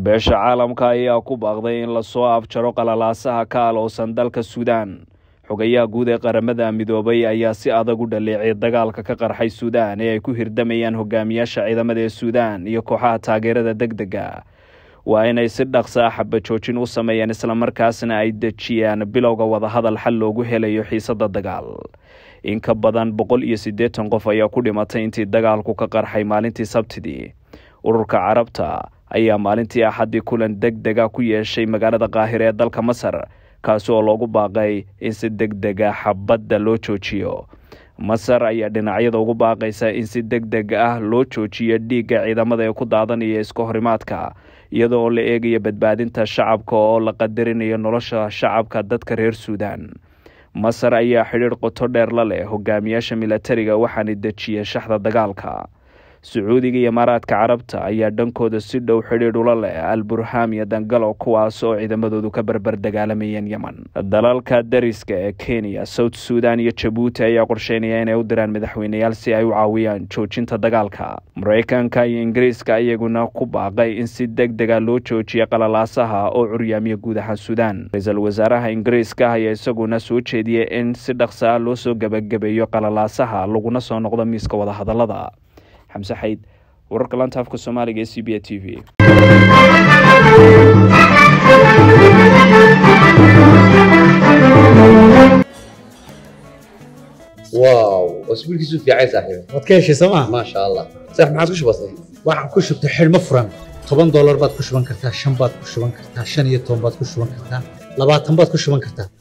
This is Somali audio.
beesha caalamka ayaa ku baaqday in lasoo afjaro qalalaasaha ka aloosan dalka suudaan xogayaha guud ee qaramada midoobay ayaa si adag u dhaleecay dagaalka ka qarxay suudaan ee ay ku hirdamayaan hogaamiyaasha ciidamada ee suudaan iyo kooxaha taageerada deg dega waa inay si dhaqsaa ah xabajoojin u sameeyaan islamarkaasna ay dejiyaan bilowga wadahadal xal loogu helayo xiisadda dagaal in ka badan boqol iyo siddeetan qof ayaa ku dhimatay intii dagaalku ka qarxay maalintii sabtidii ururka carabta ayaa maalintii axaddii kulan deg dega ku yeeshay magaalada kaahira ee dalka masar kaasi oo loogu baaqay in si deg dega xabadda loo joojiyo masar ayaa dhinacyada ugu baaqaysa in si deg deg ah loo joojiyo dhiigga ciidamada ee ku daadanaya iska horimaadka iyadoo la eegaya badbaadinta shacabka oo la qadarinayo nolosha shacabka dadka reer suudan masar ayaa xidhiidh qoto dheer la leh hogaamiyaasha milatariga waxaana dejiya shaxda dagaalka sacuudiga iyo imaaraadka carabta ayaa dhankooda si dhow xidhiidh ula leh alburham iyo dangalo kuwaas oo ciidamadoodu ka barbar dagaalamayeen yeman dalalka dariska ee kenya south sudan iyo jabuuti ayaa qorsheynaya inay u diraan madaxweyneyaal si ay u caawiyaan joojinta dagaalka maraykanka iyo ingiriiska iyaguna ku baaqay in si deg dega ah loo joojiyo qalalaasaha oo curyaamiya guud ahaan suudaan ra-iisul wasaaraha ingiriiska ayaa isaguna soo jeediyay in si dhaqsa ah loo soo gebagabeeyo qalalaasaha laguna soo noqdo miiska wadahadalada xamse xayd wararka laanta afka soomaaliga ee c b a t v واو اسبوعك يسوف في عيسى حبيبي وتكيش سما ما شاء الله صح ما عاد كش بسيط waxaan ku shubtay xilmo furan toban doolar baad ku shuban kartaa shan baad ku shuban kartaa shan iyo toban baad ku shuban kartaa labaatan baad ku shuban kartaa